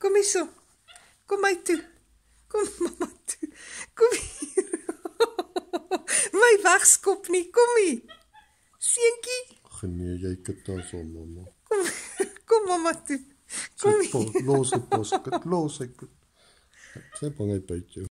Kom hier so. Kom my toe. Kom mamma toe. Kom hier. my wegskop nie, kom hier. Seentjie. Ag nee, jy kyk dan so mamma. Kom, kom mamma toe. Kom hier. Los die pos, los ek. Sy pon hy by jou.